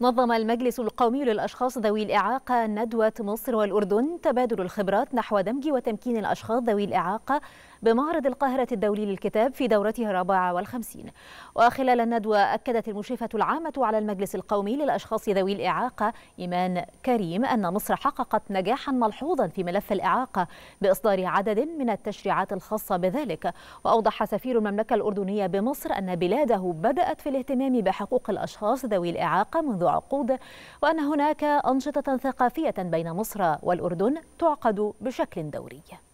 نظم المجلس القومي للأشخاص ذوي الإعاقة ندوة مصر والأردن تبادل الخبرات نحو دمج وتمكين الأشخاص ذوي الإعاقة بمعرض القاهرة الدولي للكتاب في دورته الرابعة والخمسين وخلال الندوة أكدت المشرفة العامة على المجلس القومي للأشخاص ذوي الإعاقة إيمان كريم أن مصر حققت نجاحا ملحوظا في ملف الإعاقة بإصدار عدد من التشريعات الخاصة بذلك وأوضح سفير المملكة الأردنية بمصر أن بلاده بدأت في الاهتمام بحقوق الأشخاص ذوي الإعاقة منذ عقود وأن هناك أنشطة ثقافية بين مصر والأردن تعقد بشكل دوري